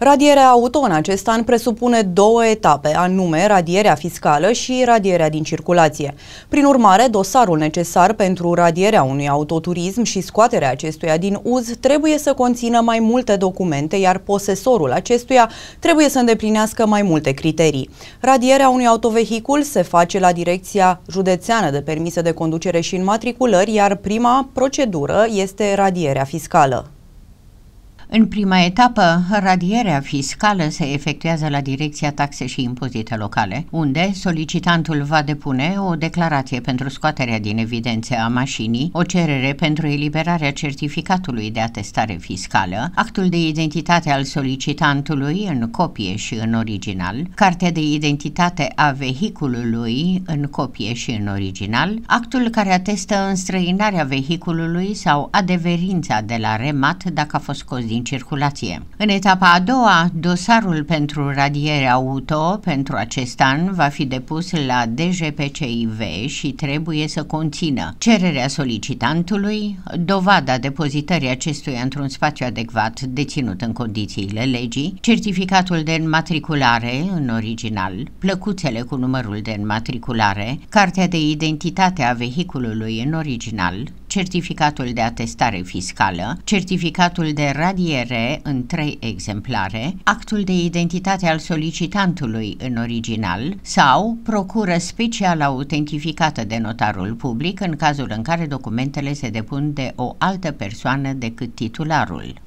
Radierea auto în acest an presupune două etape, anume radierea fiscală și radierea din circulație. Prin urmare, dosarul necesar pentru radierea unui autoturism și scoaterea acestuia din uz trebuie să conțină mai multe documente, iar posesorul acestuia trebuie să îndeplinească mai multe criterii. Radierea unui autovehicul se face la Direcția Județeană de Permise de Conducere și Înmatriculări, iar prima procedură este radierea fiscală. În prima etapă, radierea fiscală se efectuează la Direcția Taxe și Impozite Locale, unde solicitantul va depune o declarație pentru scoaterea din evidențe a mașinii, o cerere pentru eliberarea certificatului de atestare fiscală, actul de identitate al solicitantului în copie și în original, cartea de identitate a vehiculului în copie și în original, actul care atestă înstrăinarea vehiculului sau adeverința de la remat dacă a fost scos din din circulație. În etapa a doua, dosarul pentru radiere auto pentru acest an va fi depus la DGPCIV și trebuie să conțină cererea solicitantului, dovada depozitării acestuia într-un spațiu adecvat deținut în condițiile legii, certificatul de înmatriculare în original, plăcuțele cu numărul de înmatriculare, cartea de identitate a vehiculului în original, certificatul de atestare fiscală, certificatul de radiere în trei exemplare, actul de identitate al solicitantului în original sau procură special autentificată de notarul public în cazul în care documentele se depun de o altă persoană decât titularul.